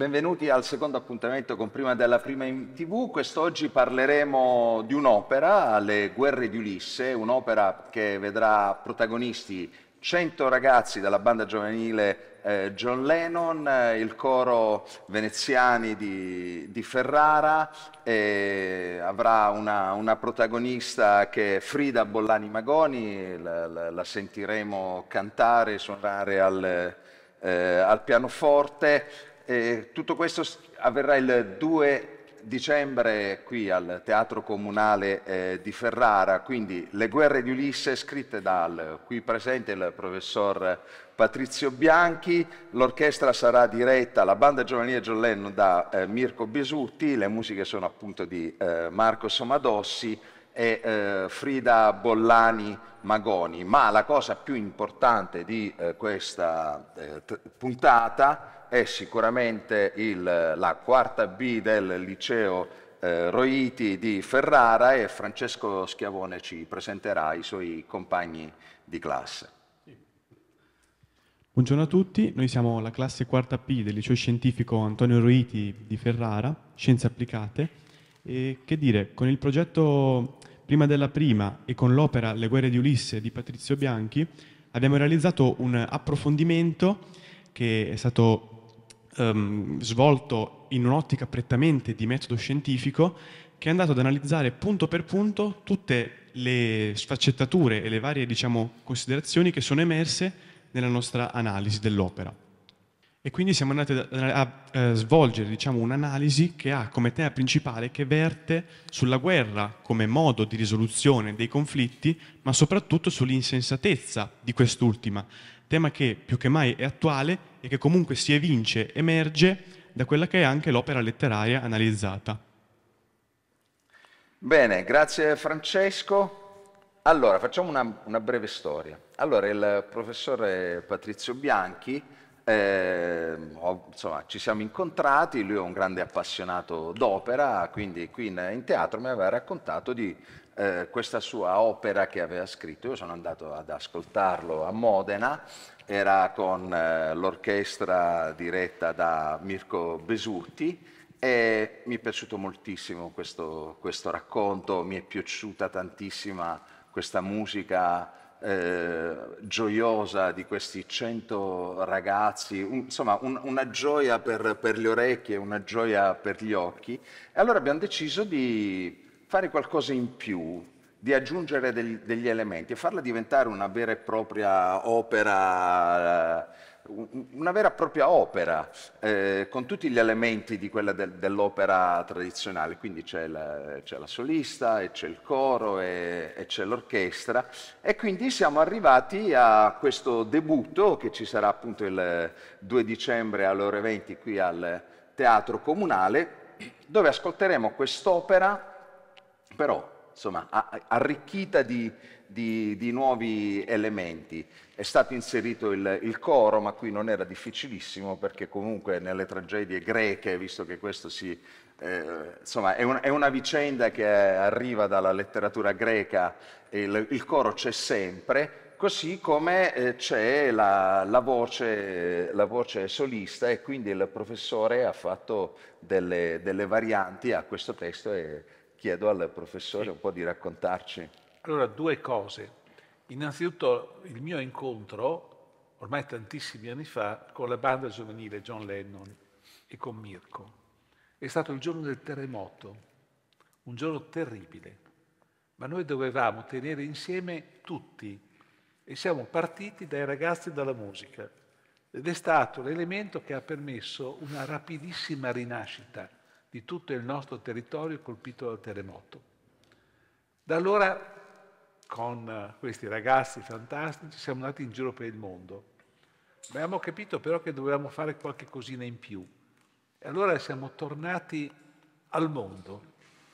Benvenuti al secondo appuntamento con Prima della Prima in TV. Quest'oggi parleremo di un'opera, Le guerre di Ulisse, un'opera che vedrà protagonisti 100 ragazzi della banda giovanile eh, John Lennon, eh, il coro veneziani di, di Ferrara, eh, avrà una, una, protagonista che è Frida Bollani Magoni, la, la, la sentiremo cantare, suonare al, eh, al pianoforte. E tutto questo avverrà il 2 dicembre qui al Teatro Comunale eh, di Ferrara, quindi Le guerre di Ulisse scritte dal qui presente il professor Patrizio Bianchi, l'orchestra sarà diretta, la banda giovanile John Lennon da eh, Mirko Bisutti, le musiche sono appunto di eh, Marco Somadossi e eh, Frida Bollani Magoni, ma la cosa più importante di eh, questa eh, puntata è sicuramente il, la quarta B del liceo eh, Roiti di Ferrara e Francesco Schiavone ci presenterà i suoi compagni di classe. Buongiorno a tutti, noi siamo la classe quarta P del liceo scientifico Antonio Roiti di Ferrara, Scienze Applicate, e che dire, con il progetto Prima della Prima e con l'opera Le guerre di Ulisse di Patrizio Bianchi abbiamo realizzato un approfondimento che è stato ehm, svolto in un'ottica prettamente di metodo scientifico che è andato ad analizzare punto per punto tutte le sfaccettature e le varie diciamo, considerazioni che sono emerse nella nostra analisi dell'opera. E quindi siamo andati a, eh, svolgere diciamo, un'analisi che ha come tema principale che verte sulla guerra come modo di risoluzione dei conflitti, ma soprattutto sull'insensatezza di quest'ultima, tema che più che mai è attuale e che comunque si evince, emerge da quella che è anche l'opera letteraria analizzata. Bene, grazie Francesco. Allora, facciamo una, una breve storia. Allora, il professore Patrizio Bianchi, eh, insomma, ci siamo incontrati, lui è un grande appassionato d'opera, quindi qui in, in teatro mi aveva raccontato di eh, questa sua opera che aveva scritto. Io sono andato ad ascoltarlo a Modena, era con eh, l'orchestra diretta da Mirko Besutti e mi è piaciuto moltissimo questo, questo racconto, mi è piaciuta tantissima questa musica eh, gioiosa di questi cento ragazzi, un, insomma un, una gioia per, per, le orecchie, una gioia per gli occhi. E allora abbiamo deciso di fare qualcosa in più, di aggiungere del, degli elementi e farla diventare una vera e propria opera, eh, una vera e propria opera, eh, con tutti gli elementi di quella del, dell'opera tradizionale. Quindi c'è la, c'è la, solista, e c'è il coro, e, e c'è l'orchestra. E quindi siamo arrivati a questo debutto che ci sarà appunto il 2 dicembre alle ore 20 qui al Teatro Comunale, dove ascolteremo quest'opera però insomma, arricchita di, di, di, nuovi elementi. È stato inserito il, il, coro, ma qui non era difficilissimo perché comunque nelle tragedie greche, visto che questo si, eh, insomma, è, un, è, una vicenda che arriva dalla letteratura greca, il, il coro c'è sempre, così come eh, c'è la, la, voce, la, voce, solista e quindi il professore ha fatto delle, delle varianti a questo testo. E, chiedo al professore un po' di raccontarci. Allora, due cose. Innanzitutto il mio incontro, ormai tantissimi anni fa, con la banda giovanile John Lennon e con Mirko. È stato il giorno del terremoto, un giorno terribile, ma noi dovevamo tenere insieme tutti e siamo partiti dai ragazzi dalla musica ed è stato l'elemento che ha permesso una rapidissima rinascita di tutto il nostro territorio colpito dal terremoto. Da allora, con eh, questi ragazzi fantastici, siamo andati in giro per il mondo. Abbiamo capito però che dovevamo fare qualche cosina in più. E allora siamo tornati al mondo,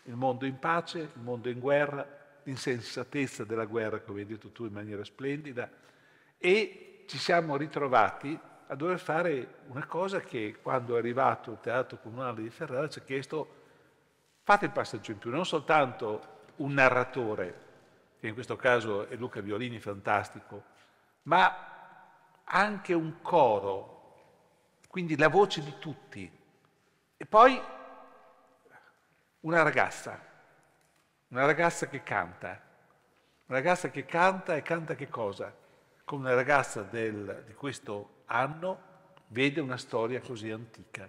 il mondo in pace, il mondo in guerra, l'insensatezza della guerra, come hai detto tu in maniera splendida, e ci siamo ritrovati a dover fare una cosa che quando è arrivato il Teatro Comunale di Ferrara ci ha chiesto fate il passaggio in più, non soltanto un narratore, che in questo caso è Luca Violini, fantastico, ma anche un coro, quindi la voce di tutti. E poi una ragazza, una ragazza che canta, una ragazza che canta e canta che cosa? con una ragazza del, di questo anno vede una storia così antica.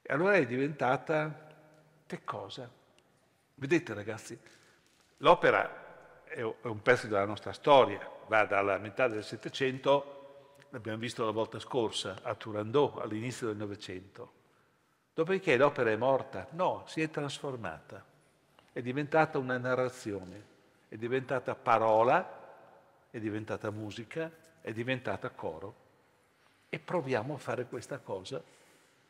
E allora è diventata che cosa? Vedete ragazzi, l'opera è un pezzo della nostra storia, va dalla metà del Settecento, l'abbiamo visto la volta scorsa, a Turandot, all'inizio del Novecento. Dopodiché l'opera è morta? No, si è trasformata, è diventata una narrazione, è diventata parola è diventata musica, è diventata coro. E proviamo a fare questa cosa,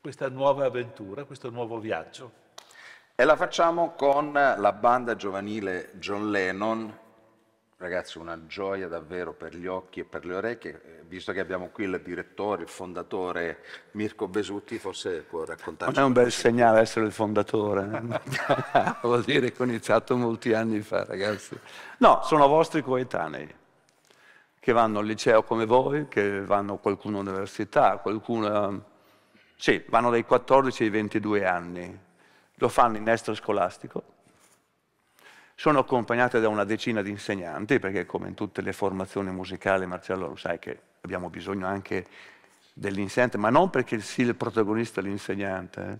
questa nuova avventura, questo nuovo viaggio. E la facciamo con la banda giovanile John Lennon. Ragazzi, una gioia davvero per gli occhi e per le orecchie, eh, visto che abbiamo qui il direttore, il fondatore Mirko Besutti, forse può raccontarci. Non è un bel segnale essere il fondatore, eh? vuol dire che ho iniziato molti anni fa, ragazzi. No, sono vostri coetanei che vanno al liceo come voi, che vanno qualcuno all'università, qualcuno... Sì, vanno dai 14 ai 22 anni, lo fanno in estro scolastico, sono accompagnate da una decina di insegnanti, perché come in tutte le formazioni musicali, Marcello, lo sai che abbiamo bisogno anche dell'insegnante, ma non perché sì, il protagonista è l'insegnante,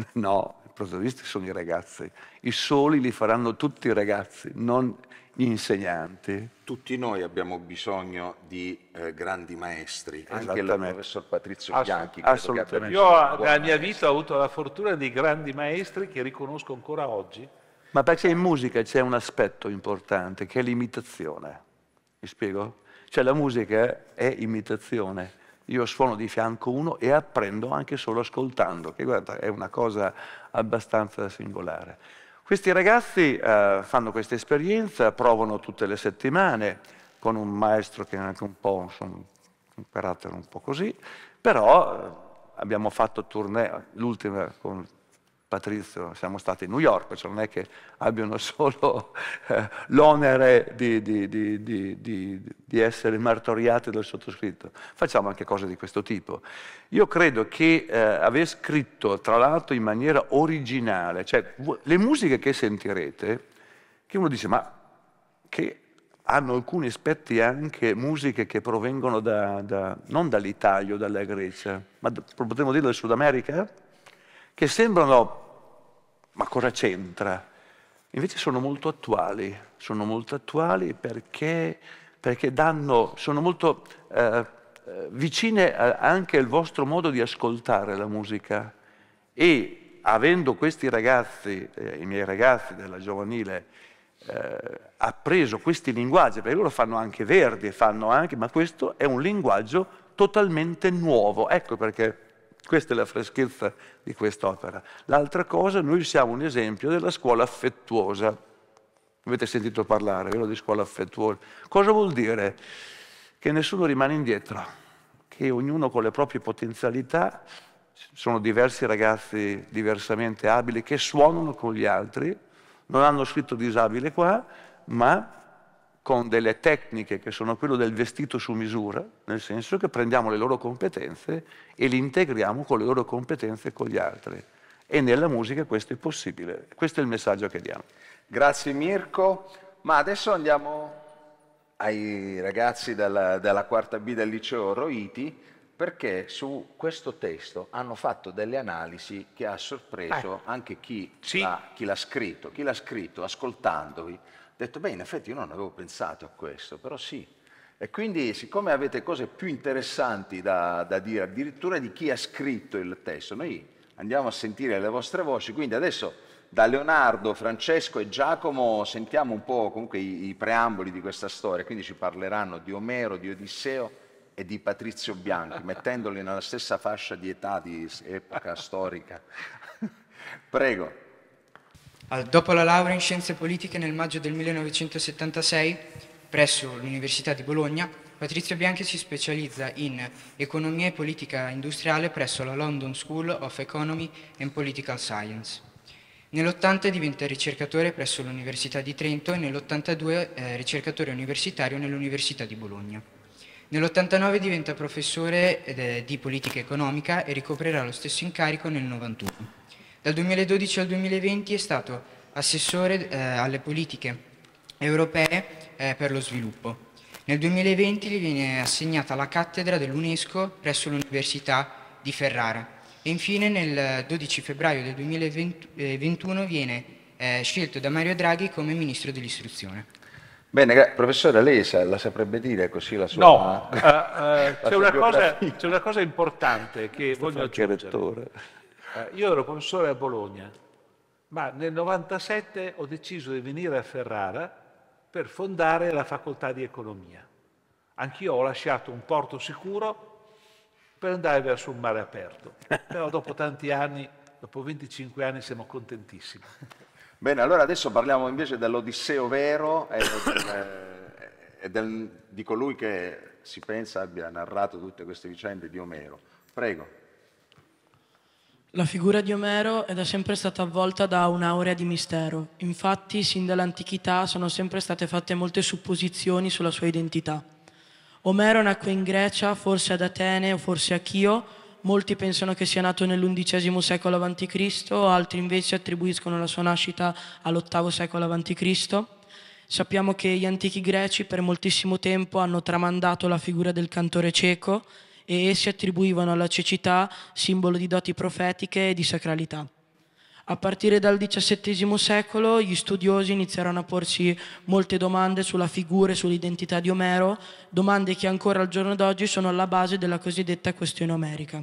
eh? no, i protagonisti sono i ragazzi, i soli li faranno tutti i ragazzi, non gli insegnanti. Tutti noi abbiamo bisogno di eh, grandi maestri, anche il professor Patrizio Ass Bianchi. Assolutamente. Io eh, nella mia vita ho avuto la fortuna di grandi maestri che riconosco ancora oggi. Ma perché in musica c'è un aspetto importante che è l'imitazione. Mi spiego? Cioè la musica è imitazione. Io suono di fianco uno e apprendo anche solo ascoltando, che guarda, è una cosa abbastanza singolare. Questi ragazzi eh, fanno questa esperienza, provano tutte le settimane con un maestro che è anche un po' insomma, un carattere un po' così, però eh, abbiamo fatto tournée, l'ultima con Patrizio, siamo stati a New York, cioè non è che abbiano solo eh, l'onere di, di, di, di, essere martoriati dal sottoscritto, facciamo anche cose di questo tipo. Io credo che eh, aver scritto, tra l'altro, in maniera originale, cioè le musiche che sentirete, che uno dice, ma che hanno alcuni aspetti anche musiche che provengono da, da, non dall'Italia o dalla Grecia, ma potremmo dire dal Sud America, eh? che sembrano ma cosa c'entra? Invece sono molto attuali, sono molto attuali perché, perché danno, sono molto eh, eh vicine anche al vostro modo di ascoltare la musica e avendo questi ragazzi, eh, i miei ragazzi della giovanile, eh, appreso questi linguaggi, perché loro fanno anche Verdi, fanno anche, ma questo è un linguaggio totalmente nuovo. Ecco perché questa è la freschezza di quest'opera. L'altra cosa, noi siamo un esempio della scuola affettuosa. Avete sentito parlare, vero, di scuola affettuosa. Cosa vuol dire? Che nessuno rimane indietro, che ognuno con le proprie potenzialità, sono diversi ragazzi diversamente abili che suonano con gli altri, non hanno scritto disabile qua, ma con delle tecniche che sono quelle del vestito su misura, nel senso che prendiamo le loro competenze e le integriamo con le loro competenze e con gli altri. E nella musica questo è possibile. Questo è il messaggio che diamo. Grazie Mirko. Ma adesso andiamo ai ragazzi della, della quarta B del liceo Roiti perché su questo testo hanno fatto delle analisi che ha sorpreso ecco. anche chi, sì. l'ha, chi l'ha scritto, chi l'ha scritto ascoltandovi detto, beh, in effetti io non avevo pensato a questo, però sì. E quindi, siccome avete cose più interessanti da, da dire, addirittura di chi ha scritto il testo, noi andiamo a sentire le vostre voci, quindi adesso da Leonardo, Francesco e Giacomo sentiamo un po' comunque i, i, preamboli di questa storia, quindi ci parleranno di Omero, di Odisseo e di Patrizio Bianchi, mettendoli nella stessa fascia di età, di epoca storica. Prego. Dopo la laurea in scienze politiche nel maggio del 1976, presso l'Università di Bologna, Patrizio Bianchi si specializza in economia e politica industriale presso la London School of Economy and Political Science. Nell'80 diventa ricercatore presso l'Università di Trento e nell'82 eh, ricercatore universitario nell'Università di Bologna. Nell'89 diventa professore eh, di politica economica e ricoprirà lo stesso incarico nel 91. Dal 2012 al 2020 è stato assessore eh, alle politiche europee eh, per lo sviluppo. Nel 2020 gli viene assegnata la cattedra dell'UNESCO presso l'Università di Ferrara e infine nel 12 febbraio del 2021 eh, viene eh, scelto da Mario Draghi come Ministro dell'Istruzione. Bene, professore, lei sa, la saprebbe dire così la sua... No, uh, uh, c'è, una cosa, c'è una cosa importante che voglio aggiungere. Eh, io ero professore a Bologna, ma nel 97 ho deciso di venire a Ferrara per fondare la facoltà di economia. Anch'io ho lasciato un porto sicuro per andare verso un mare aperto, però dopo tanti anni, dopo 25 anni siamo contentissimi. Bene, allora adesso parliamo invece dell'Odisseo vero e, del, del, di colui che si pensa abbia narrato tutte queste vicende di Omero. Prego. La figura di Omero è da sempre stata avvolta da un'aurea di mistero. Infatti, sin dall'antichità sono sempre state fatte molte supposizioni sulla sua identità. Omero nacque in Grecia, forse ad Atene o forse a Chio. Molti pensano che sia nato nell'undicesimo secolo a.C., altri invece attribuiscono la sua nascita all'ottavo secolo a.C. Sappiamo che gli antichi greci per moltissimo tempo hanno tramandato la figura del cantore cieco e essi attribuivano alla cecità simbolo di doti profetiche e di sacralità. A partire dal XVII secolo gli studiosi iniziarono a porsi molte domande sulla figura e sull'identità di Omero, domande che ancora al giorno d'oggi sono alla base della cosiddetta questione omerica.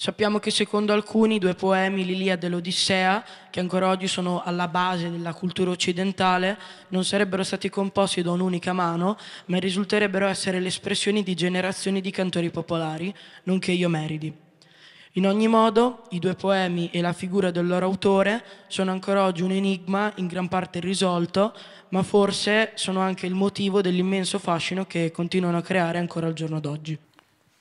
Sappiamo che secondo alcuni i due poemi, l'Iliade e l'Odissea, che ancora oggi sono alla base della cultura occidentale, non sarebbero stati composti da un'unica mano, ma risulterebbero essere le espressioni di generazioni di cantori popolari, nonché iomeridi. In ogni modo, i due poemi e la figura del loro autore sono ancora oggi un enigma in gran parte risolto, ma forse sono anche il motivo dell'immenso fascino che continuano a creare ancora al giorno d'oggi.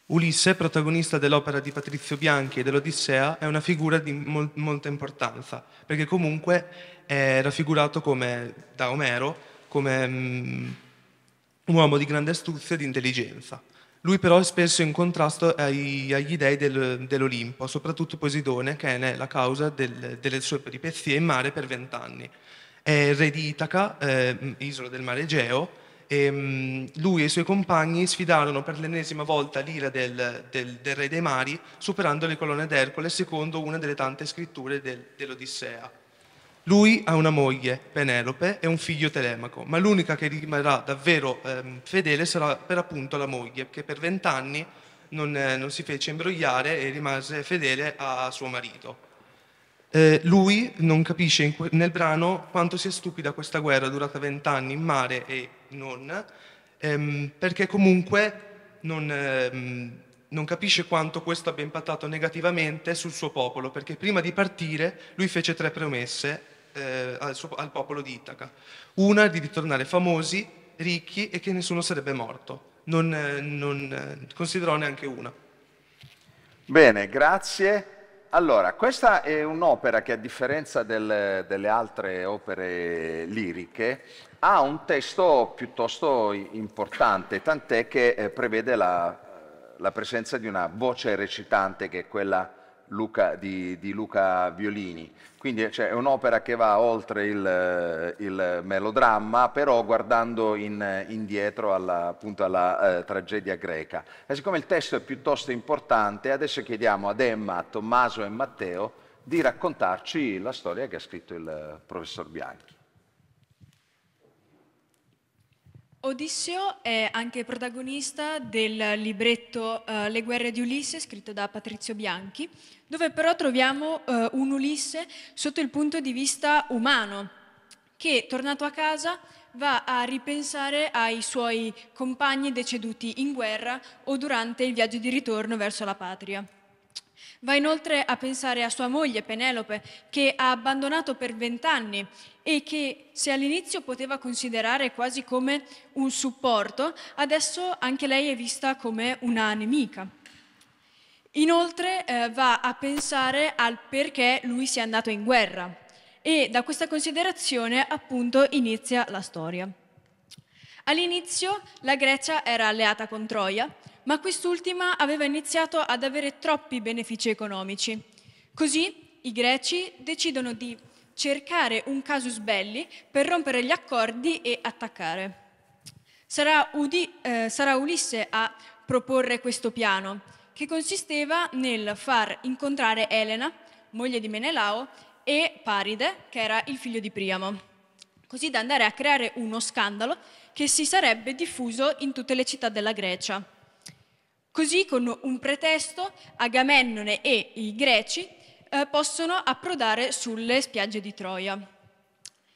Ulisse, protagonista dell'opera di Patrizio Bianchi e dell'Odissea, è una figura di mol- molta importanza, perché comunque è raffigurato come, da Omero come um, un uomo di grande astuzia e di intelligenza. Lui però è spesso in contrasto ai, agli dei del, dell'Olimpo, soprattutto Posidone, che è la causa del, delle sue peripezie in mare per vent'anni. È il re di Itaca, eh, isola del mare Egeo, e ehm, lui e i suoi compagni sfidarono per l'ennesima volta l'ira del, del, del, re dei mari, superando le colonne d'Ercole secondo una delle tante scritture del, dell'Odissea. Lui ha una moglie, Penelope, e un figlio Telemaco, ma l'unica che rimarrà davvero ehm, fedele sarà per appunto la moglie, che per vent'anni non, eh, non si fece imbrogliare e rimase fedele a suo marito. Eh, lui non capisce que- nel brano quanto sia stupida questa guerra durata vent'anni in mare e non, ehm, perché comunque non, ehm, non capisce quanto questo abbia impattato negativamente sul suo popolo, perché prima di partire lui fece tre promesse eh, al, suo, al popolo di Itaca. Una di ritornare famosi, ricchi e che nessuno sarebbe morto. Non, eh, non, eh, considerò neanche una. Bene, grazie. Allora, questa è un'opera che a differenza del, delle altre opere liriche ha un testo piuttosto importante, tant'è che eh, prevede la, la, presenza di una voce recitante che è quella Luca, di, di, Luca Violini. Quindi eh, cioè, è un'opera che va oltre il, eh, il melodramma, però guardando in, eh, indietro alla, appunto alla eh, tragedia greca. E siccome il testo è piuttosto importante, adesso chiediamo ad Emma, a Tommaso e Matteo di raccontarci la storia che ha scritto il professor Bianchi. Odisseo è anche protagonista del libretto uh, Le guerre di Ulisse, scritto da Patrizio Bianchi, dove però troviamo uh, un Ulisse sotto il punto di vista umano, che tornato a casa va a ripensare ai suoi compagni deceduti in guerra o durante il viaggio di ritorno verso la patria. Va inoltre a pensare a sua moglie Penelope, che ha abbandonato per vent'anni e che se all'inizio poteva considerare quasi come un supporto, adesso anche lei è vista come una nemica. Inoltre eh, va a pensare al perché lui sia andato in guerra e da questa considerazione appunto inizia la storia. All'inizio la Grecia era alleata con Troia, ma quest'ultima aveva iniziato ad avere troppi benefici economici. Così i greci decidono di cercare un casus belli per rompere gli accordi e attaccare. Sarà, Udi, eh, sarà Ulisse a proporre questo piano, che consisteva nel far incontrare Elena, moglie di Menelao, e Paride, che era il figlio di Priamo, così da andare a creare uno scandalo che si sarebbe diffuso in tutte le città della Grecia. Così con un pretesto Agamennone e i greci eh, possono approdare sulle spiagge di Troia.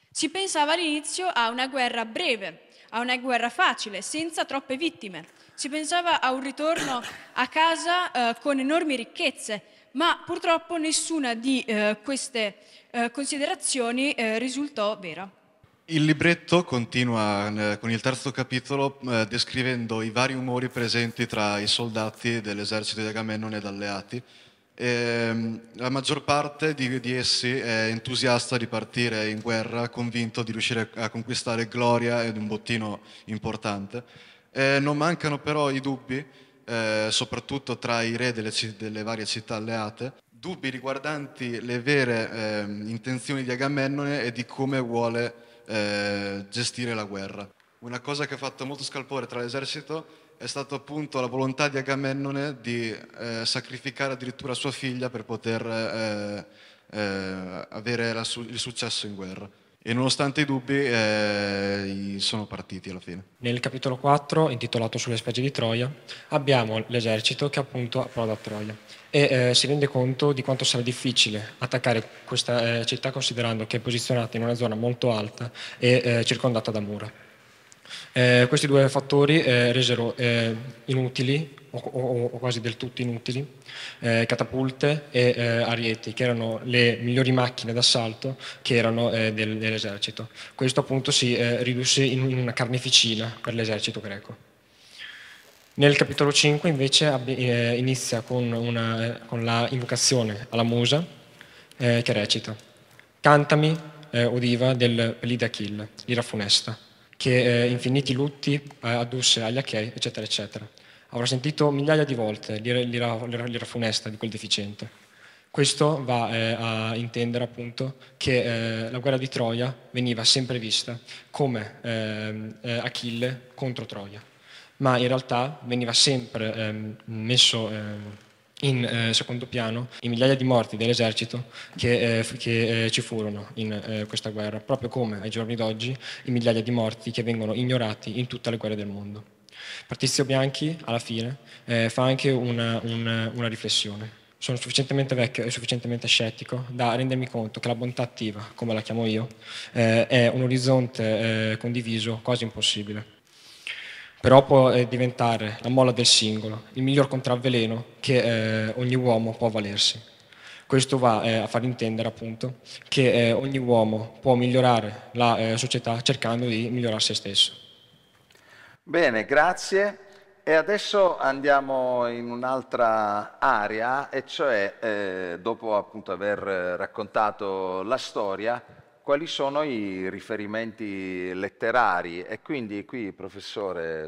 Si pensava all'inizio a una guerra breve, a una guerra facile, senza troppe vittime. Si pensava a un ritorno a casa eh, con enormi ricchezze, ma purtroppo nessuna di eh, queste eh, considerazioni eh, risultò vera. Il libretto continua eh, con il terzo capitolo eh, descrivendo i vari umori presenti tra i soldati dell'esercito di Agamennone ed alleati. E, ehm, la maggior parte di, di, essi è entusiasta di partire in guerra, convinto di riuscire a conquistare gloria ed un bottino importante. E eh, non mancano però i dubbi, eh, soprattutto tra i re delle, delle varie città alleate, dubbi riguardanti le vere eh, intenzioni di Agamennone e di come vuole eh, gestire la guerra. Una cosa che ha fatto molto scalpore tra l'esercito è stata appunto la volontà di Agamennone di eh, sacrificare addirittura sua figlia per poter eh, eh avere su- il successo in guerra. E nonostante i dubbi eh, sono partiti alla fine. Nel capitolo 4, intitolato sulle spiagge di Troia, abbiamo l'esercito che appunto approda a Troia e eh, si rende conto di quanto sarà difficile attaccare questa eh, città considerando che è posizionata in una zona molto alta e eh, circondata da mura. Eh, questi due fattori eh, resero eh, inutili o, o, o, quasi del tutto inutili catapulte e arieti che erano le migliori macchine d'assalto che erano del, dell'esercito. Questo appunto si ridusse in una carneficina per l'esercito greco. Nel capitolo 5 invece eh, inizia con, una, eh, con la invocazione alla musa eh, che recita Cantami, eh, odiva, del Pelide Achille, l'ira funesta, che eh, infiniti lutti eh, addusse agli Achei, eccetera, eccetera. Avrò sentito migliaia di volte l'ira, funesta di quel deficiente. Questo va a intendere appunto che la guerra di Troia veniva sempre vista come ehm, Achille contro Troia ma in realtà veniva sempre eh, messo eh, in eh, secondo piano i migliaia di morti dell'esercito che, eh, che eh, ci furono in eh, questa guerra, proprio come ai giorni d'oggi i migliaia di morti che vengono ignorati in tutte le guerre del mondo. Partizio Bianchi, alla fine, eh, fa anche una, una, una riflessione. Sono sufficientemente vecchio e sufficientemente scettico da rendermi conto che la bontà attiva, come la chiamo io, eh, è un orizzonte condiviso quasi impossibile però può eh, diventare la molla del singolo, il miglior contravveleno che eh, ogni uomo può valersi. Questo va eh, a far intendere appunto che eh, ogni uomo può migliorare la eh, società cercando di migliorare se stesso. Bene, grazie. E adesso andiamo in un'altra area, e cioè eh, dopo appunto aver raccontato la storia, quali sono i riferimenti letterari e quindi qui professore,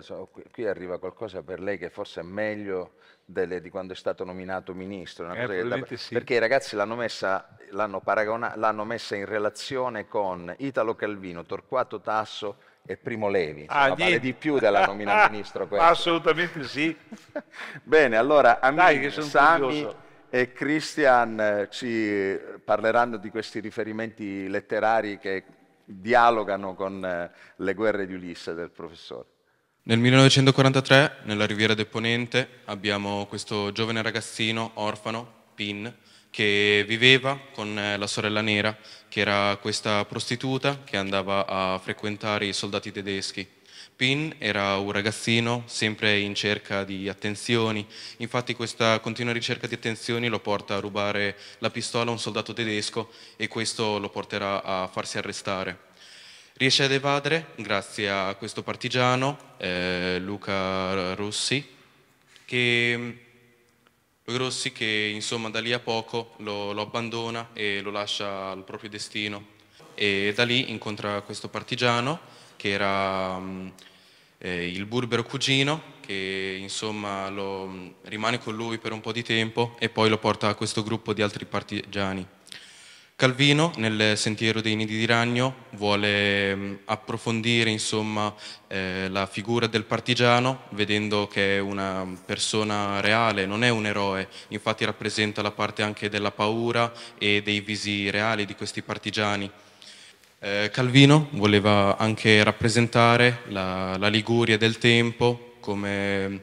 qui arriva qualcosa per lei che forse è meglio delle, di quando è stato nominato ministro, eh, che, sì. perché i ragazzi l'hanno messa, messa, in relazione con Italo Calvino, Torquato Tasso e Primo Levi, ah, Insomma, vale di più della nomina ministro questo. Assolutamente sì. Bene, allora amici, Dai, Sami, e Christian eh, ci parleranno di questi riferimenti letterari che dialogano con eh, le guerre di Ulisse del professore. Nel 1943, nella Riviera del Ponente, abbiamo questo giovane ragazzino orfano, Pin, che viveva con eh, la sorella nera, che era questa prostituta che andava a frequentare i soldati tedeschi. Pin era un ragazzino sempre in cerca di attenzioni, infatti questa continua ricerca di attenzioni lo porta a rubare la pistola a un soldato tedesco e questo lo porterà a farsi arrestare. Riesce ad evadere grazie a questo partigiano, eh, Luca Rossi, che, Rossi che insomma, da lì a poco lo, lo abbandona e lo lascia al proprio destino. E da lì incontra questo partigiano che era mm, eh, il burbero cugino, che insomma lo, mm, rimane con lui per un po' di tempo e poi lo porta a questo gruppo di altri partigiani. Calvino nel Sentiero dei Nidi di Ragno vuole mm, approfondire insomma, eh, la figura del partigiano vedendo che è una persona reale, non è un eroe, infatti rappresenta la parte anche della paura e dei visi reali di questi partigiani. Eh, Calvino voleva anche rappresentare la, la Liguria del tempo, come,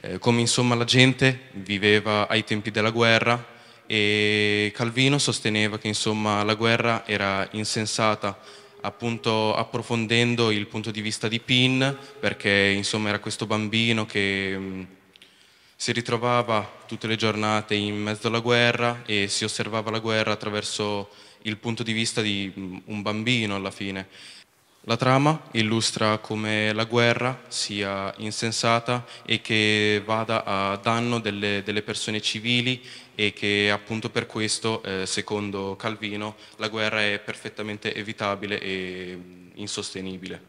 eh, come insomma la gente viveva ai tempi della guerra e Calvino sosteneva che insomma la guerra era insensata appunto approfondendo il punto di vista di Pin perché insomma era questo bambino che mm, si ritrovava tutte le giornate in mezzo alla guerra e si osservava la guerra attraverso il punto di vista di mm, un bambino alla fine. La trama illustra come la guerra sia insensata e che vada a danno delle, delle persone civili e che appunto per questo, eh, secondo Calvino, la guerra è perfettamente evitabile e mm, insostenibile.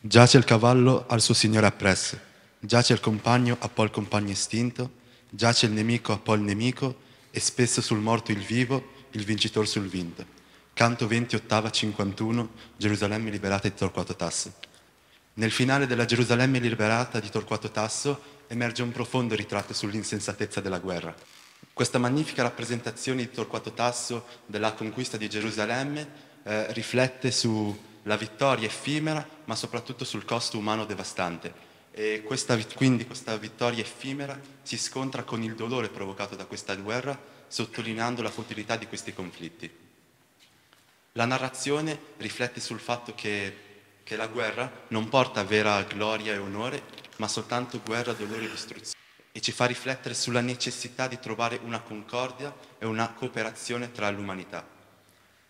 Giace il cavallo al suo signore appresso Giace il compagno, appò il compagno estinto, giace il nemico, appò il nemico, e spesso sul morto il vivo, il vincitore sul vinto. Canto 20, ottava 51, Gerusalemme liberata di Torquato Tasso. Nel finale della Gerusalemme liberata di Torquato Tasso emerge un profondo ritratto sull'insensatezza della guerra. Questa magnifica rappresentazione di Torquato Tasso della conquista di Gerusalemme eh, riflette sulla vittoria effimera, ma soprattutto sul costo umano devastante e questa, quindi questa vittoria effimera si scontra con il dolore provocato da questa guerra, sottolineando la futilità di questi conflitti. La narrazione riflette sul fatto che, che la guerra non porta vera gloria e onore, ma soltanto guerra, dolore e distruzione e ci fa riflettere sulla necessità di trovare una concordia e una cooperazione tra l'umanità.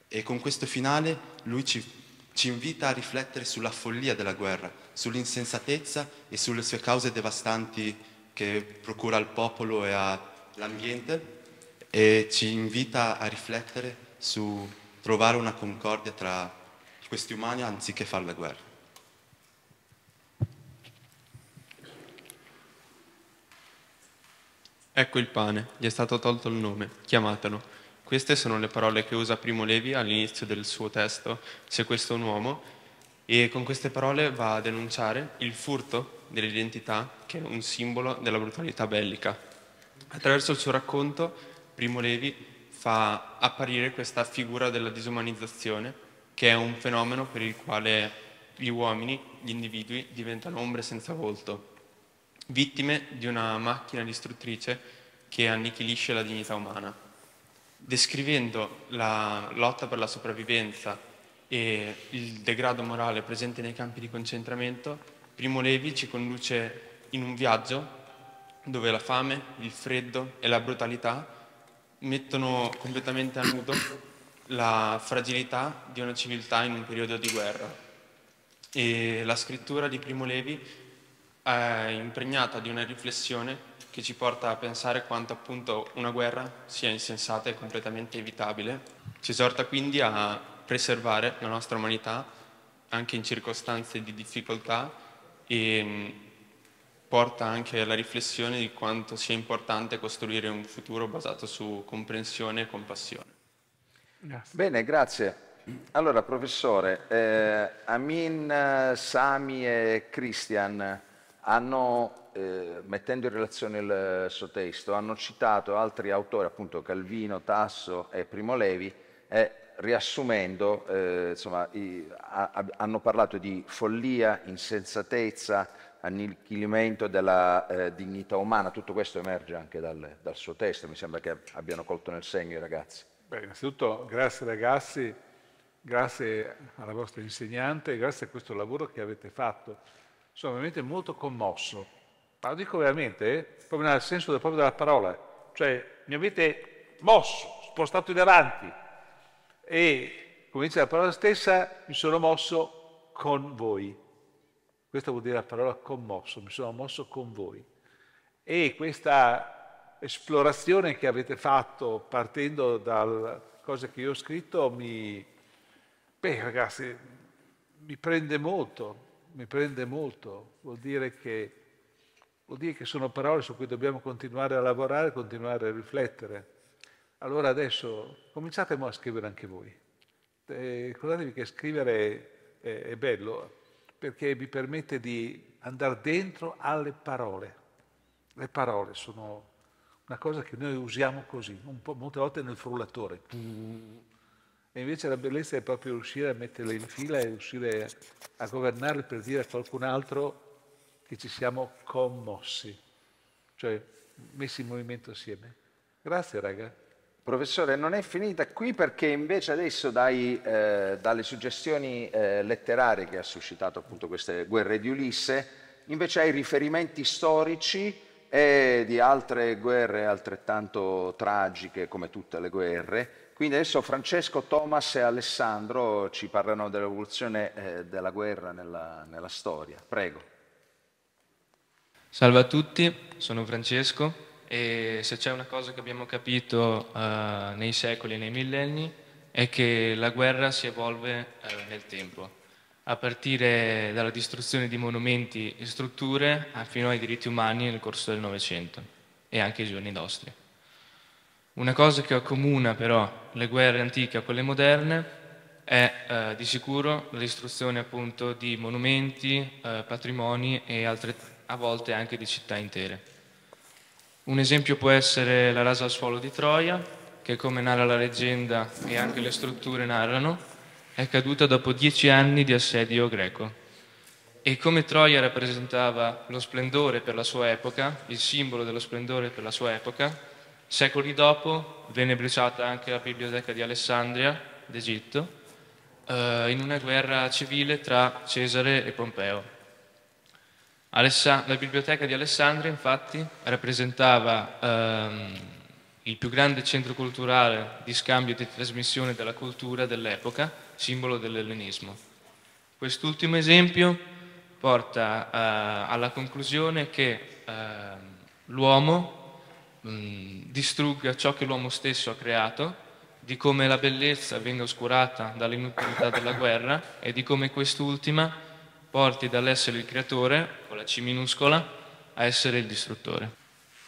E con questo finale lui ci, ci invita a riflettere sulla follia della guerra, sull'insensatezza e sulle sue cause devastanti che procura al popolo e all'ambiente e ci invita a riflettere su trovare una concordia tra questi umani anziché fare la guerra. Ecco il pane, gli è stato tolto il nome, chiamatelo. Queste sono le parole che usa Primo Levi all'inizio del suo testo. Se questo è un uomo, e con queste parole va a denunciare il furto dell'identità che è un simbolo della brutalità bellica. Attraverso il suo racconto Primo Levi fa apparire questa figura della disumanizzazione che è un fenomeno per il quale gli uomini, gli individui diventano ombre senza volto, vittime di una macchina distruttrice che annichilisce la dignità umana. Descrivendo la lotta per la sopravvivenza e il degrado morale presente nei campi di concentramento, Primo Levi ci conduce in un viaggio dove la fame, il freddo e la brutalità mettono completamente a nudo la fragilità di una civiltà in un periodo di guerra. E la scrittura di Primo Levi è impregnata di una riflessione che ci porta a pensare quanto appunto una guerra sia insensata e completamente evitabile. Ci esorta quindi a preservare la nostra umanità anche in circostanze di difficoltà e mm, porta anche alla riflessione di quanto sia importante costruire un futuro basato su comprensione e compassione. Grazie. Bene, grazie. Allora, professore, eh, Amin, eh, Sami e Christian hanno, eh, mettendo in relazione il sottesto, hanno citato altri autori, appunto Calvino, Tasso e Primo Levi, eh, riassumendo, eh, insomma, i, a, a, hanno parlato di follia, insensatezza, annichilimento della eh, dignità umana, tutto questo emerge anche dal, dal, suo testo, mi sembra che abbiano colto nel segno i ragazzi. Beh, innanzitutto grazie ragazzi, grazie alla vostra insegnante, grazie a questo lavoro che avete fatto. Sono veramente molto commosso, ma lo dico veramente eh, proprio nel senso proprio della parola, cioè mi avete mosso, spostato in avanti e, come dice la parola stessa, mi sono mosso con voi. Questa vuol dire la parola commosso, mi sono mosso con voi. E questa esplorazione che avete fatto partendo dalle cosa che io ho scritto mi... Beh ragazzi, mi prende molto, mi prende molto. Vuol dire che, vuol dire che sono parole su cui dobbiamo continuare a lavorare, continuare a riflettere. Allora adesso cominciate a scrivere anche voi. Eh, ricordatevi che scrivere è, è bello perché vi permette di andare dentro alle parole. Le parole sono una cosa che noi usiamo così, molte volte nel frullatore. E invece la bellezza è proprio riuscire a metterle in fila e riuscire a governarle per dire a qualcun altro che ci siamo commossi, cioè messi in movimento assieme. Grazie raga. Professore, non è finita qui perché invece adesso dai, eh, dalle suggestioni eh, letterarie che ha suscitato appunto queste guerre di Ulisse, invece hai riferimenti storici e di altre guerre altrettanto tragiche come tutte le guerre. Quindi adesso Francesco, Thomas e Alessandro ci parlano dell'evoluzione eh, della guerra nella, nella storia. Prego. Salve a tutti, sono Francesco, e se c'è una cosa che abbiamo capito eh, nei secoli e nei millenni è che la guerra si evolve eh, nel tempo, a partire dalla distruzione di monumenti e strutture fino ai diritti umani nel corso del Novecento e anche ai giorni nostri. Una cosa che accomuna però le guerre antiche a quelle moderne è eh, di sicuro la distruzione appunto di monumenti, eh, patrimoni e altre, a volte anche di città intere. Un esempio può essere la rasa al suolo di Troia, che come narra la leggenda e anche le strutture narrano, è caduta dopo dieci anni di assedio greco. E come Troia rappresentava lo splendore per la sua epoca, il simbolo dello splendore per la sua epoca, secoli dopo venne bruciata anche la biblioteca di Alessandria, d'Egitto, eh, in una guerra civile tra Cesare e Pompeo la biblioteca di Alessandria infatti rappresentava ehm, il più grande centro culturale di scambio e di trasmissione della cultura dell'epoca, simbolo dell'ellenismo. Quest'ultimo esempio porta eh, alla conclusione che eh, l'uomo mh, mm, distrugga ciò che l'uomo stesso ha creato, di come la bellezza venga oscurata dall'inutilità della guerra e di come quest'ultima porti dall'essere il creatore, con la C minuscola, a essere il distruttore.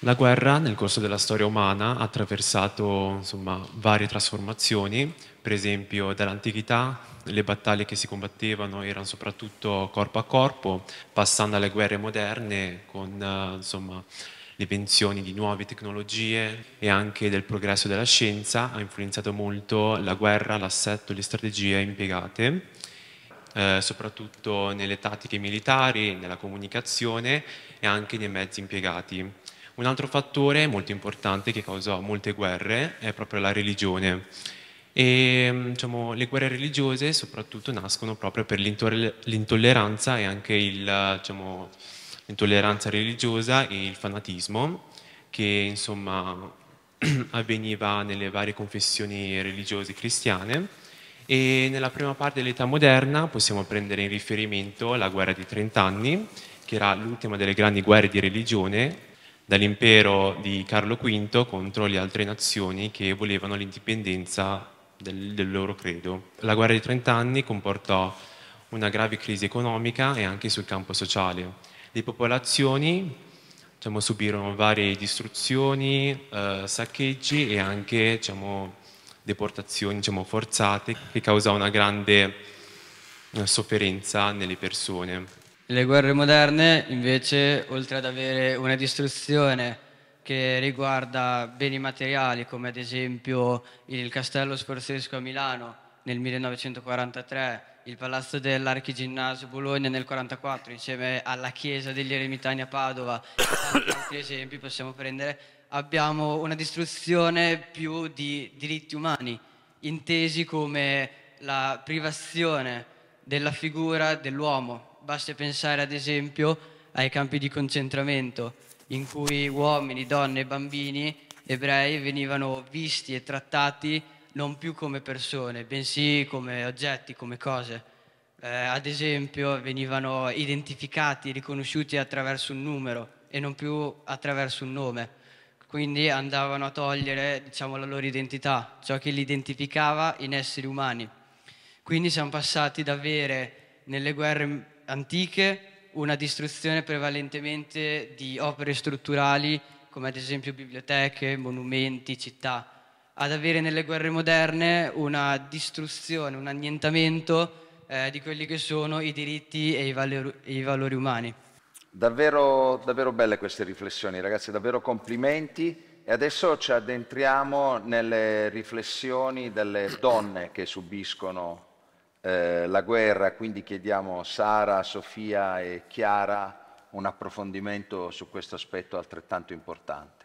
La guerra nel corso della storia umana ha attraversato insomma, varie trasformazioni, per esempio dall'antichità le battaglie che si combattevano erano soprattutto corpo a corpo, passando alle guerre moderne con eh, insomma, l'invenzione di nuove tecnologie e anche del progresso della scienza ha influenzato molto la guerra, l'assetto, le strategie impiegate eh, soprattutto nelle tattiche militari, nella comunicazione e anche nei mezzi impiegati. Un altro fattore molto importante che causò molte guerre è proprio la religione. E, mm, diciamo, le guerre religiose soprattutto nascono proprio per l'intolleranza e anche diciamo, l'intolleranza diciamo, religiosa e il fanatismo che insomma avveniva nelle varie confessioni religiose cristiane e nella prima parte dell'età moderna possiamo prendere in riferimento la guerra di Trent'anni, che era l'ultima delle grandi guerre di religione dall'impero di Carlo V contro le altre nazioni che volevano l'indipendenza del, del loro credo. La guerra di Trent'anni comportò una grave crisi economica e anche sul campo sociale. Le popolazioni diciamo, subirono varie distruzioni, eh, saccheggi e anche diciamo, deportazioni diciamo, forzate che causa una grande eh, sofferenza nelle persone. Le guerre moderne invece, oltre ad avere una distruzione che riguarda beni materiali come ad esempio il castello sforzesco a Milano nel 1943, il palazzo dell'Archiginnasio Bologna nel 1944 insieme alla chiesa degli Eremitani a Padova, tanti esempi possiamo prendere, abbiamo una distruzione più di diritti umani, intesi come la privazione della figura dell'uomo. Basti pensare ad esempio ai campi di concentramento in cui uomini, donne e bambini ebrei venivano visti e trattati non più come persone, bensì come oggetti, come cose. Eh, ad esempio venivano identificati, riconosciuti attraverso un numero e non più attraverso un nome quindi andavano a togliere diciamo, la loro identità, ciò che li identificava in esseri umani. Quindi siamo passati da avere nelle guerre antiche una distruzione prevalentemente di opere strutturali come ad esempio biblioteche, monumenti, città, ad avere nelle guerre moderne una distruzione, un annientamento eh, di quelli che sono i diritti e i valori, i valori umani. Davvero, davvero belle queste riflessioni, ragazzi, davvero complimenti. E adesso ci addentriamo nelle riflessioni delle donne che subiscono eh, la guerra, quindi chiediamo a Sara, Sofia e Chiara un approfondimento su questo aspetto altrettanto importante.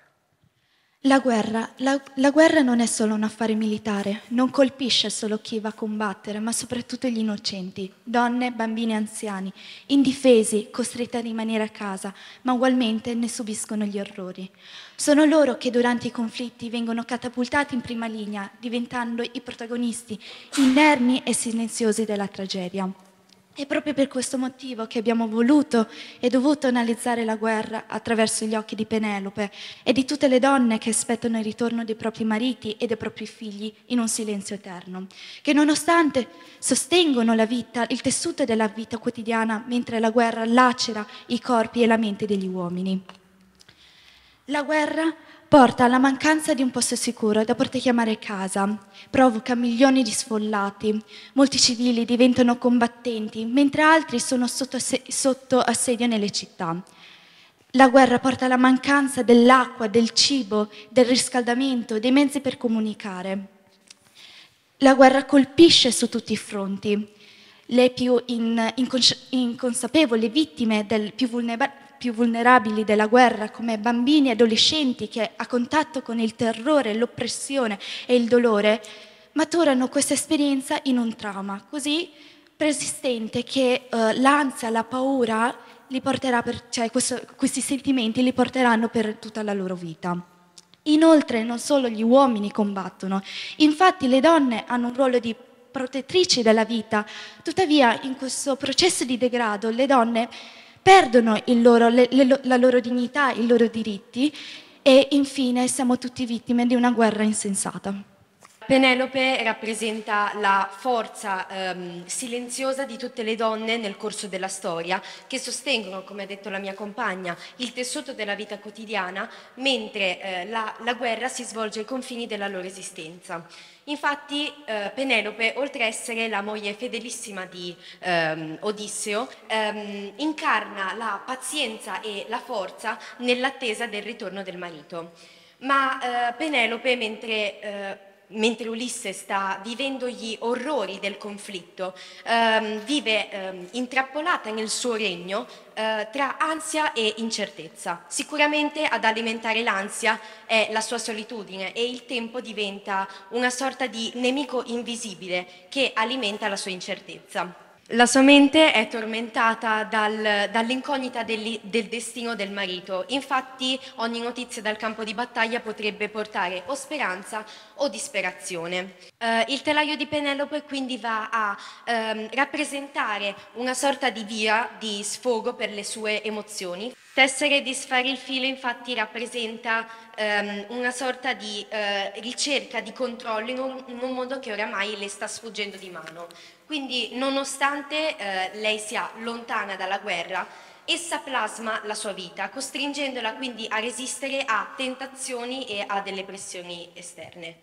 La guerra, la, la guerra, non è solo un affare militare, non colpisce solo chi va a combattere, ma soprattutto gli innocenti, donne, bambini e anziani, indifesi, costretti a rimanere a casa, ma ugualmente ne subiscono gli orrori. Sono loro che durante i conflitti vengono catapultati in prima linea, diventando i protagonisti inermi e silenziosi della tragedia. È proprio per questo motivo che abbiamo voluto e dovuto analizzare la guerra attraverso gli occhi di Penelope e di tutte le donne che aspettano il ritorno dei propri mariti e dei propri figli in un silenzio eterno, che nonostante sostengono la vita, il tessuto della vita quotidiana, mentre la guerra lacera i corpi e la mente degli uomini. La guerra porta alla mancanza di un posto sicuro da poter chiamare casa, provoca milioni di sfollati, molti civili diventano combattenti, mentre altri sono sotto, sotto assedio nelle città. La guerra porta alla mancanza dell'acqua, del cibo, del riscaldamento, dei mezzi per comunicare. La guerra colpisce su tutti i fronti le più in, inconsapevoli vittime del più vulnerab- più vulnerabili della guerra, come bambini e adolescenti che a contatto con il terrore, l'oppressione e il dolore, maturano questa esperienza in un trauma così persistente che eh, l'ansia, la paura, per, cioè questo, questi sentimenti li porteranno per tutta la loro vita. Inoltre non solo gli uomini combattono, infatti le donne hanno un ruolo di protettrici della vita, tuttavia in questo processo di degrado le donne perdono loro, le, le, la loro dignità, i loro diritti e infine siamo tutti vittime di una guerra insensata. Penelope rappresenta la forza ehm, silenziosa di tutte le donne nel corso della storia che sostengono, come ha detto la mia compagna, il tessuto della vita quotidiana mentre eh, la, la, guerra si svolge ai confini della loro esistenza. Infatti eh, Penelope, oltre a essere la moglie fedelissima di ehm, Odisseo, ehm, incarna la pazienza e la forza nell'attesa del ritorno del marito. Ma eh, Penelope, mentre eh, mentre Ulisse sta vivendo gli orrori del conflitto, ehm, vive ehm, intrappolata nel suo regno eh, tra ansia e incertezza. Sicuramente ad alimentare l'ansia è la sua solitudine e il tempo diventa una sorta di nemico invisibile che alimenta la sua incertezza. La sua mente è tormentata dal, dall'incognita del, del, destino del marito, infatti ogni notizia dal campo di battaglia potrebbe portare o speranza o disperazione. Eh, il telaio di Penelope quindi va a ehm, rappresentare una sorta di via di sfogo per le sue emozioni. Tessere di sfare il filo infatti rappresenta ehm, una sorta di eh, ricerca di controllo in un, in un mondo che oramai le sta sfuggendo di mano. Quindi nonostante eh, lei sia lontana dalla guerra, essa plasma la sua vita, costringendola quindi a resistere a tentazioni e a delle pressioni esterne.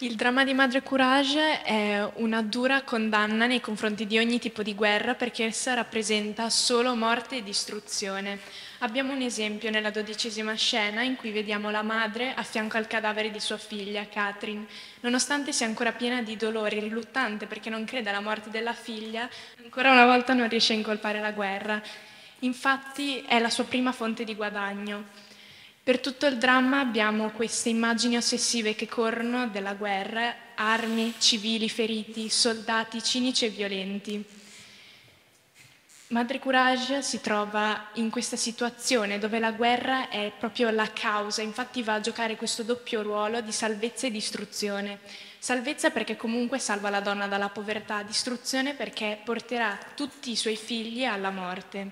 Il dramma di Madre Courage è una dura condanna nei confronti di ogni tipo di guerra perché essa rappresenta solo morte e distruzione. Abbiamo un esempio nella dodicesima scena in cui vediamo la madre a fianco al cadavere di sua figlia, Katrin. Nonostante sia ancora piena di dolori, riluttante perché non crede alla morte della figlia, ancora una volta non riesce a incolpare la guerra. Infatti è la sua prima fonte di guadagno. Per tutto il dramma abbiamo queste immagini ossessive che corrono della guerra, armi, civili feriti, soldati cinici e violenti. Madre Courage si trova in questa situazione dove la guerra è proprio la causa, infatti va a giocare questo doppio ruolo di salvezza e distruzione. Salvezza perché comunque salva la donna dalla povertà, distruzione perché porterà tutti i suoi figli alla morte.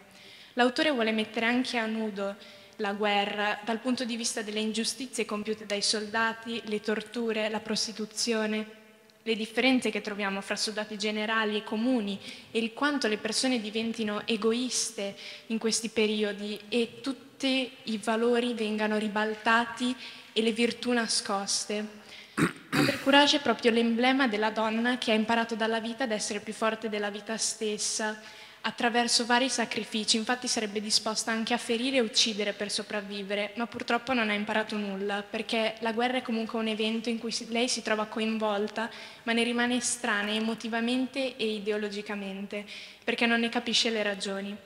L'autore vuole mettere anche a nudo la guerra dal punto di vista delle ingiustizie compiute dai soldati, le torture, la prostituzione, le differenze che troviamo fra soldati generali e comuni e il quanto le persone diventino egoiste in questi periodi e tutti i valori vengano ribaltati e le virtù nascoste. Madre Courage è proprio l'emblema della donna che ha imparato dalla vita ad essere più forte della vita stessa attraverso vari sacrifici, infatti sarebbe disposta anche a ferire e uccidere per sopravvivere, ma purtroppo non ha imparato nulla, perché la guerra è comunque un evento in cui lei si trova coinvolta, ma ne rimane strana emotivamente e ideologicamente, perché non ne capisce le ragioni.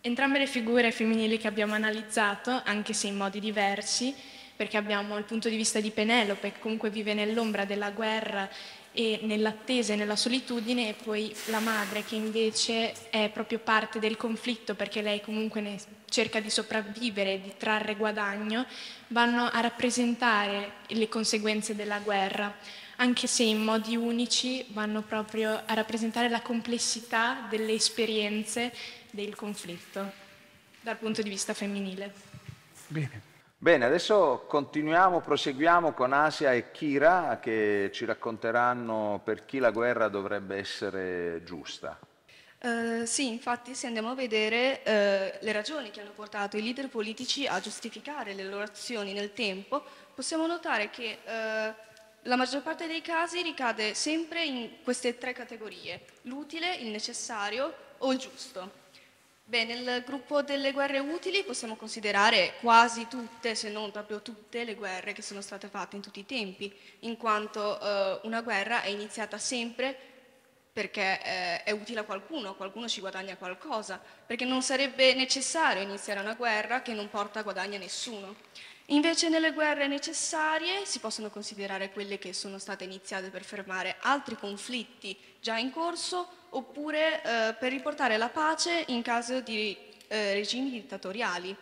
Entrambe le figure femminili che abbiamo analizzato, anche se in modi diversi, perché abbiamo il punto di vista di Penelope, che comunque vive nell'ombra della guerra e nell'attesa e nella solitudine e poi la madre che invece è proprio parte del conflitto perché lei comunque cerca di sopravvivere, di trarre guadagno, vanno a rappresentare le conseguenze della guerra, anche se in modi unici vanno proprio a rappresentare la complessità delle esperienze del conflitto dal punto di vista femminile. Bene. Bene, adesso continuiamo, proseguiamo con Asia e Kira che ci racconteranno per chi la guerra dovrebbe essere giusta. Uh, sì, infatti se andiamo a vedere uh, le ragioni che hanno portato i leader politici a giustificare le loro azioni nel tempo, possiamo notare che uh, la maggior parte dei casi ricade sempre in queste tre categorie, l'utile, il necessario o il giusto. Beh, nel gruppo delle guerre utili possiamo considerare quasi tutte, se non proprio tutte, le guerre che sono state fatte in tutti i tempi, in quanto eh, una guerra è iniziata sempre perché eh, è utile a qualcuno, qualcuno ci guadagna qualcosa, perché non sarebbe necessario iniziare una guerra che non porta a guadagno a nessuno. Invece nelle guerre necessarie si possono considerare quelle che sono state iniziate per fermare altri conflitti già in corso oppure eh, per riportare la pace in caso di eh, regimi dittatoriali.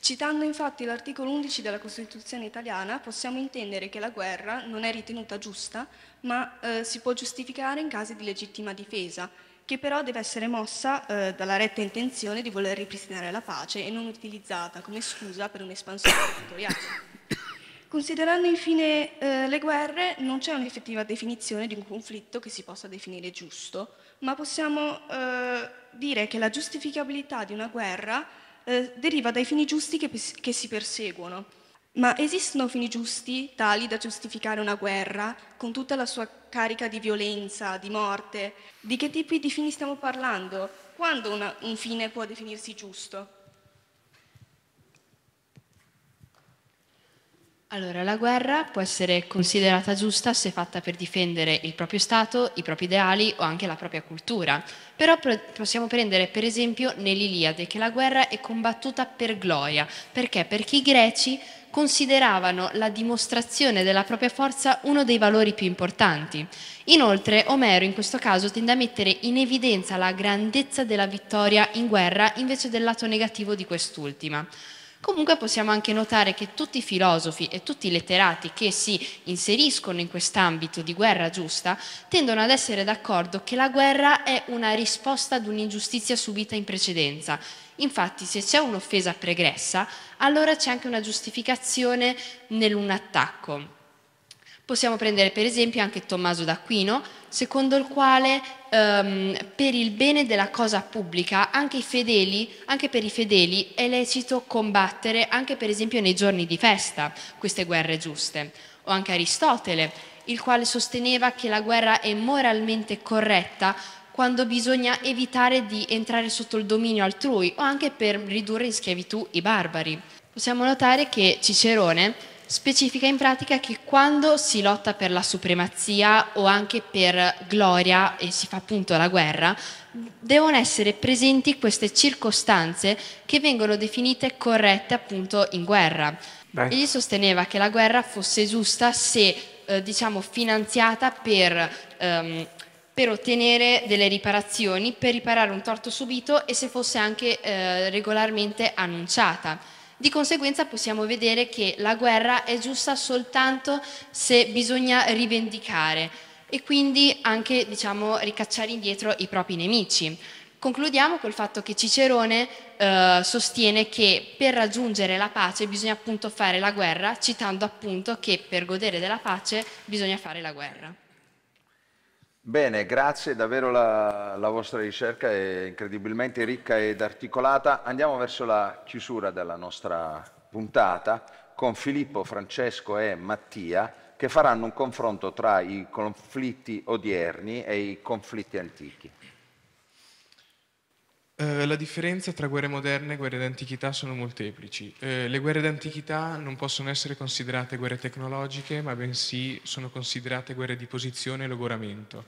Citando infatti l'articolo 11 della Costituzione italiana, possiamo intendere che la guerra non è ritenuta giusta, ma eh, si può giustificare in caso di legittima difesa che però deve essere mossa eh, dalla retta intenzione di voler ripristinare la pace e non utilizzata come scusa per un'espansione territoriale. Considerando infine eh, le guerre, non c'è un'effettiva definizione di un conflitto che si possa definire giusto, ma possiamo eh, dire che la giustificabilità di una guerra eh, deriva dai fini giusti che, che si perseguono. Ma esistono fini giusti tali da giustificare una guerra con tutta la sua carica di violenza, di morte? Di che tipi di fini stiamo parlando? Quando una, un fine può definirsi giusto? Allora, la guerra può essere considerata giusta se fatta per difendere il proprio Stato, i propri ideali o anche la propria cultura. Però possiamo prendere per esempio nell'Iliade che la guerra è combattuta per gloria. Perché? Perché i greci consideravano la dimostrazione della propria forza uno dei valori più importanti. Inoltre Omero in questo caso tende a mettere in evidenza la grandezza della vittoria in guerra invece del lato negativo di quest'ultima. Comunque possiamo anche notare che tutti i filosofi e tutti i letterati che si inseriscono in quest'ambito di guerra giusta tendono ad essere d'accordo che la guerra è una risposta ad un'ingiustizia subita in precedenza Infatti se c'è un'offesa pregressa, allora c'è anche una giustificazione nell'un attacco. Possiamo prendere per esempio anche Tommaso d'Aquino, secondo il quale um, per il bene della cosa pubblica, anche, fedeli, anche per i fedeli, è lecito combattere anche per esempio nei giorni di festa queste guerre giuste. O anche Aristotele, il quale sosteneva che la guerra è moralmente corretta quando bisogna evitare di entrare sotto il dominio altrui o anche per ridurre in schiavitù i barbari. Possiamo notare che Cicerone specifica in pratica che quando si lotta per la supremazia o anche per gloria e si fa appunto la guerra, devono essere presenti queste circostanze che vengono definite corrette appunto in guerra. Beh. Egli sosteneva che la guerra fosse giusta se eh, diciamo finanziata per ehm, per ottenere delle riparazioni, per riparare un torto subito e se fosse anche eh, regolarmente annunciata. Di conseguenza possiamo vedere che la guerra è giusta soltanto se bisogna rivendicare e quindi anche diciamo, ricacciare indietro i propri nemici. Concludiamo col fatto che Cicerone eh, sostiene che per raggiungere la pace bisogna appunto fare la guerra, citando appunto che per godere della pace bisogna fare la guerra. Bene, grazie, davvero la, la, vostra ricerca è incredibilmente ricca ed articolata. Andiamo verso la chiusura della nostra puntata con Filippo, Francesco e Mattia che faranno un confronto tra i conflitti odierni e i conflitti antichi. Eh, la differenza tra guerre moderne e guerre d'antichità sono molteplici. Eh, le guerre d'antichità non possono essere considerate guerre tecnologiche, ma bensì sono considerate guerre di posizione e logoramento,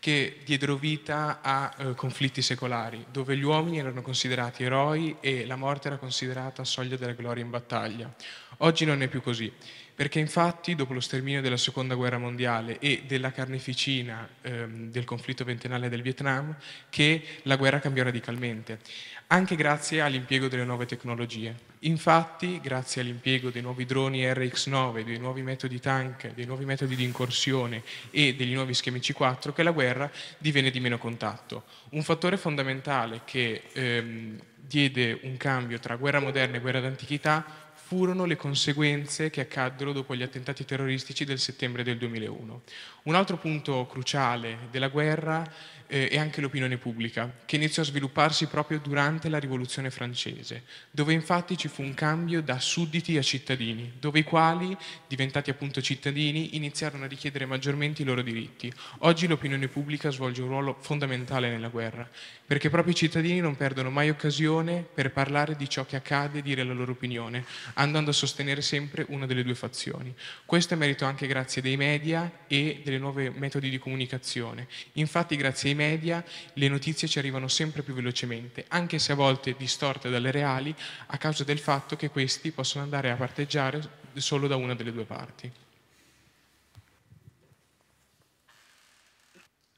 che diedero vita a eh, conflitti secolari, dove gli uomini erano considerati eroi e la morte era considerata soglia della gloria in battaglia. Oggi non è più così perché infatti dopo lo sterminio della seconda guerra mondiale e della carneficina ehm, del conflitto ventennale del Vietnam che la guerra cambiò radicalmente, anche grazie all'impiego delle nuove tecnologie. Infatti, grazie all'impiego dei nuovi droni RX-9, dei nuovi metodi tank, dei nuovi metodi di incursione e degli nuovi schemi C4, che la guerra divenne di meno contatto. Un fattore fondamentale che ehm, diede un cambio tra guerra moderna e guerra d'antichità furono le conseguenze che accaddero dopo gli attentati terroristici del settembre del 2001. Un altro punto cruciale della guerra eh, è anche l'opinione pubblica, che iniziò a svilupparsi proprio durante la Rivoluzione francese, dove infatti ci fu un cambio da sudditi a cittadini, dove i quali, diventati appunto cittadini, iniziarono a richiedere maggiormente i loro diritti. Oggi l'opinione pubblica svolge un ruolo fondamentale nella guerra, perché proprio i cittadini non perdono mai occasione per parlare di ciò che accade e dire la loro opinione, andando a sostenere sempre una delle due fazioni. Questo è merito anche grazie dei media e delle dei nuovi metodi di comunicazione. Infatti grazie ai media le notizie ci arrivano sempre più velocemente, anche se a volte distorte dalle reali, a causa del fatto che questi possono andare a parteggiare solo da una delle due parti.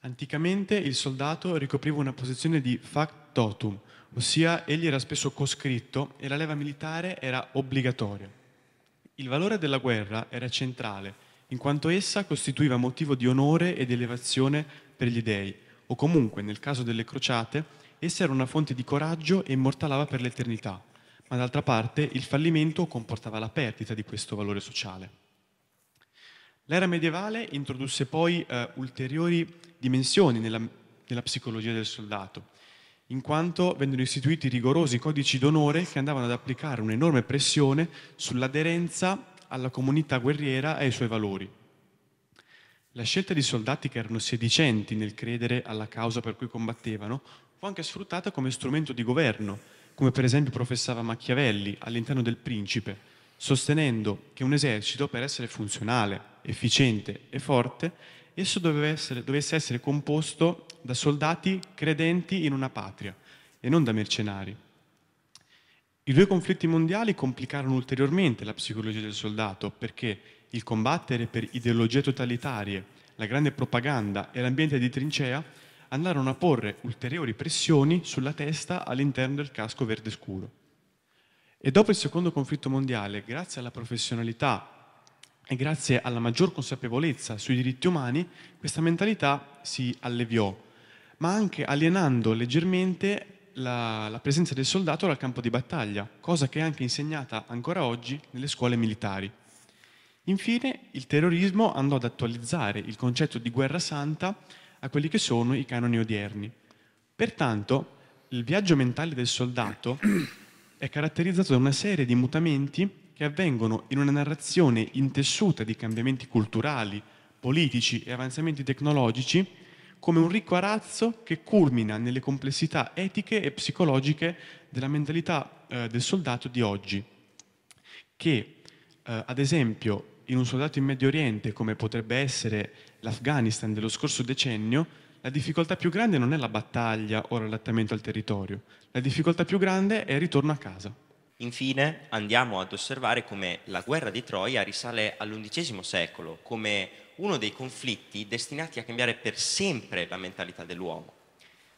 Anticamente il soldato ricopriva una posizione di factotum, ossia egli era spesso coscritto e la leva militare era obbligatoria. Il valore della guerra era centrale in quanto essa costituiva motivo di onore ed elevazione per gli dei, o comunque, nel caso delle crociate, essa era una fonte di coraggio e immortalava per l'eternità, ma d'altra parte il fallimento comportava la perdita di questo valore sociale. L'era medievale introdusse poi eh, ulteriori dimensioni nella, nella psicologia del soldato, in quanto vennero istituiti rigorosi codici d'onore che andavano ad applicare un'enorme pressione sull'aderenza alla comunità guerriera e ai suoi valori. La scelta di soldati che erano sedicenti nel credere alla causa per cui combattevano fu anche sfruttata come strumento di governo, come per esempio professava Machiavelli all'interno del Principe, sostenendo che un esercito per essere funzionale, efficiente e forte, esso essere, dovesse essere composto da soldati credenti in una patria e non da mercenari. I due conflitti mondiali complicarono ulteriormente la psicologia del soldato perché il combattere per ideologie totalitarie, la grande propaganda e l'ambiente di trincea andarono a porre ulteriori pressioni sulla testa all'interno del casco verde scuro. E dopo il secondo conflitto mondiale, grazie alla professionalità e grazie alla maggior consapevolezza sui diritti umani, questa mentalità si alleviò, ma anche alienando leggermente la, la presenza del soldato al campo di battaglia, cosa che è anche insegnata ancora oggi nelle scuole militari. Infine, il terrorismo andò ad attualizzare il concetto di guerra santa a quelli che sono i canoni odierni. Pertanto, il viaggio mentale del soldato è caratterizzato da una serie di mutamenti che avvengono in una narrazione intessuta di cambiamenti culturali, politici e avanzamenti tecnologici come un ricco arazzo che culmina nelle complessità etiche e psicologiche della mentalità eh, del soldato di oggi, che eh, ad esempio in un soldato in Medio Oriente come potrebbe essere l'Afghanistan dello scorso decennio, la difficoltà più grande non è la battaglia o l'adattamento al territorio, la difficoltà più grande è il ritorno a casa. Infine andiamo ad osservare come la guerra di Troia risale all'undicesimo secolo, come uno dei conflitti destinati a cambiare per sempre la mentalità dell'uomo.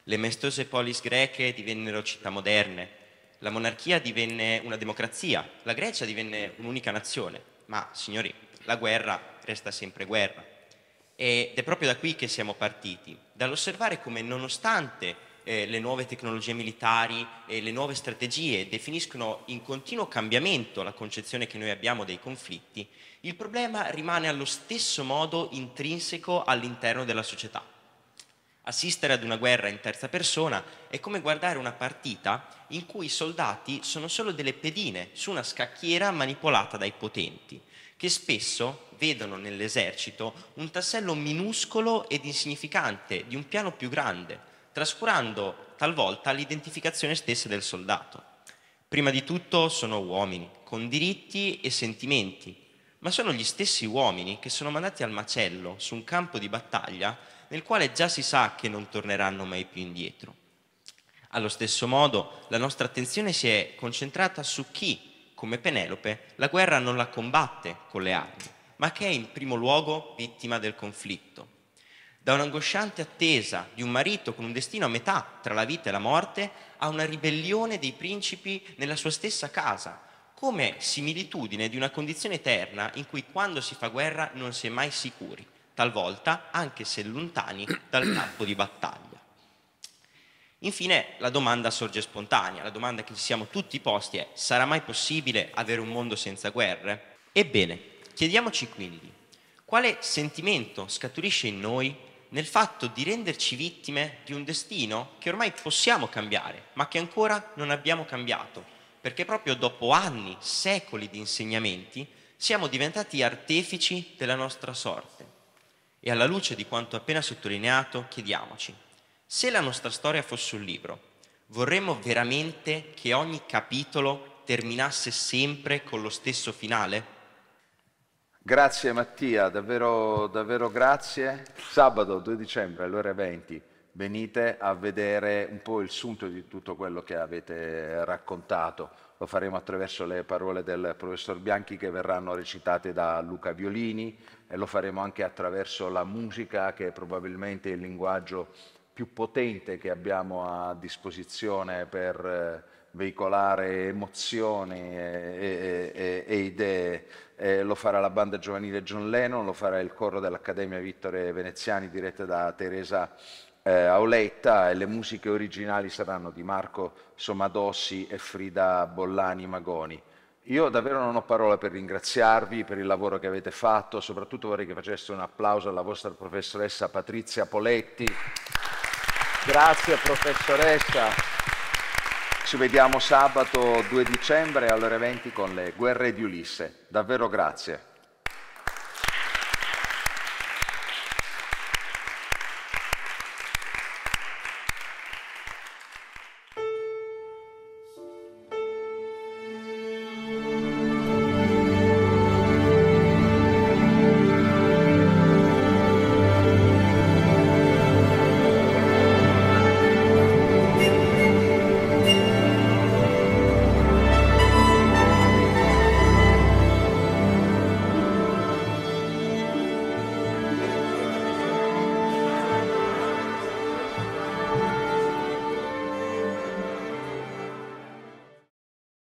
Le maestose polis greche divennero città moderne, la monarchia divenne una democrazia, la Grecia divenne un'unica nazione, ma signori, la guerra resta sempre guerra. Ed è proprio da qui che siamo partiti, dall'osservare come nonostante eh, le nuove tecnologie militari e le nuove strategie definiscono in continuo cambiamento la concezione che noi abbiamo dei conflitti, il problema rimane allo stesso modo intrinseco all'interno della società. Assistere ad una guerra in terza persona è come guardare una partita in cui i soldati sono solo delle pedine su una scacchiera manipolata dai potenti, che spesso vedono nell'esercito un tassello minuscolo ed insignificante di un piano più grande, trascurando talvolta l'identificazione stessa del soldato. Prima di tutto sono uomini, con diritti e sentimenti, ma sono gli stessi uomini che sono mandati al macello su un campo di battaglia nel quale già si sa che non torneranno mai più indietro. Allo stesso modo, la nostra attenzione si è concentrata su chi, come Penelope, la guerra non la combatte con le armi, ma che è in primo luogo vittima del conflitto. Da un'angosciante attesa di un marito con un destino a metà tra la vita e la morte, a una ribellione dei principi nella sua stessa casa, come similitudine di una condizione eterna in cui quando si fa guerra non si è mai sicuri, talvolta anche se lontani dal campo di battaglia. Infine la domanda sorge spontanea, la domanda che ci siamo tutti posti è sarà mai possibile avere un mondo senza guerre? Ebbene, chiediamoci quindi quale sentimento scaturisce in noi nel fatto di renderci vittime di un destino che ormai possiamo cambiare, ma che ancora non abbiamo cambiato, perché proprio dopo anni, secoli di insegnamenti, siamo diventati artefici della nostra sorte. E alla luce di quanto appena sottolineato, chiediamoci, se la nostra storia fosse un libro, vorremmo veramente che ogni capitolo terminasse sempre con lo stesso finale? Grazie Mattia, davvero, davvero grazie. Sabato 2 dicembre alle ore 20 venite a vedere un po' il sunto di tutto quello che avete raccontato. Lo faremo attraverso le parole del professor Bianchi che verranno recitate da Luca Violini e lo faremo anche attraverso la musica che è probabilmente il linguaggio più potente che abbiamo a disposizione per eh, veicolare emozioni e, e, e idee. Eh, lo farà la banda giovanile John Lennon, lo farà il coro dell'Accademia Vittore Veneziani diretta da Teresa eh, Auletta e le musiche originali saranno di Marco Somadossi e Frida Bollani Magoni. Io davvero non ho parola per ringraziarvi per il lavoro che avete fatto, soprattutto vorrei che faceste un applauso alla vostra professoressa Patrizia Poletti. Grazie professoressa. Ci vediamo sabato 2 dicembre alle ore 20 con le guerre di Ulisse. Davvero grazie.